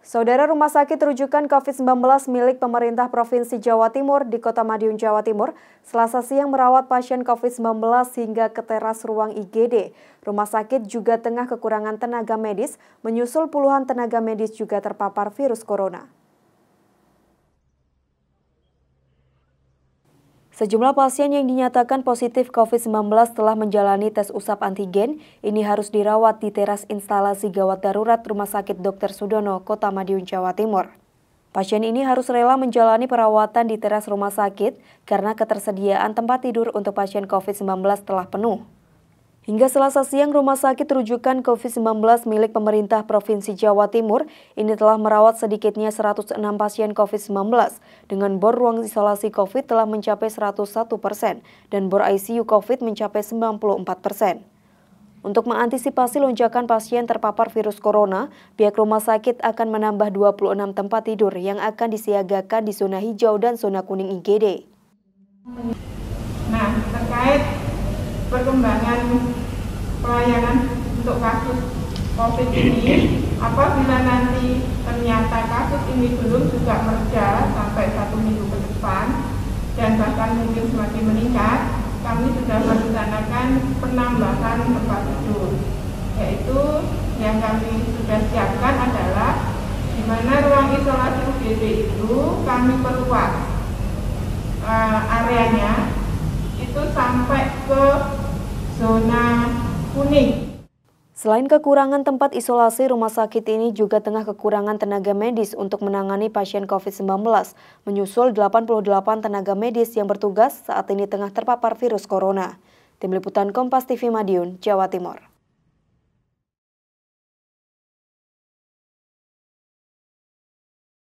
Saudara rumah sakit rujukan COVID-19 milik pemerintah Provinsi Jawa Timur di Kota Madiun, Jawa Timur, selasa siang merawat pasien COVID-19 hingga ke teras ruang IGD. Rumah sakit juga tengah kekurangan tenaga medis, menyusul puluhan tenaga medis juga terpapar virus corona. Sejumlah pasien yang dinyatakan positif COVID-19 telah menjalani tes usap antigen, ini harus dirawat di teras instalasi gawat darurat Rumah Sakit Dr. Sudono, Kota Madiun, Jawa Timur. Pasien ini harus rela menjalani perawatan di teras rumah sakit karena ketersediaan tempat tidur untuk pasien COVID-19 telah penuh. Hingga selasa siang, rumah sakit rujukan COVID-19 milik pemerintah Provinsi Jawa Timur ini telah merawat sedikitnya 106 pasien COVID-19 dengan bor ruang isolasi COVID telah mencapai 101 persen dan bor ICU COVID mencapai 94 persen. Untuk mengantisipasi lonjakan pasien terpapar virus corona, pihak rumah sakit akan menambah 26 tempat tidur yang akan disiagakan di zona hijau dan zona kuning IGD. Nah, terkait perkembangan pelayanan untuk kasus COVID ini apabila nanti ternyata kasus ini belum juga mereda sampai satu minggu ke depan dan bahkan mungkin semakin meningkat kami sudah merencanakan penambahan tempat tidur yaitu yang kami sudah siapkan adalah di mana ruang isolasi UGD itu kami perluas uh, areanya itu sampai ke zona kuning. Selain kekurangan tempat isolasi, rumah sakit ini juga tengah kekurangan tenaga medis untuk menangani pasien COVID-19, menyusul 88 tenaga medis yang bertugas saat ini tengah terpapar virus corona. Tim Liputan Kompas TV Madiun, Jawa Timur.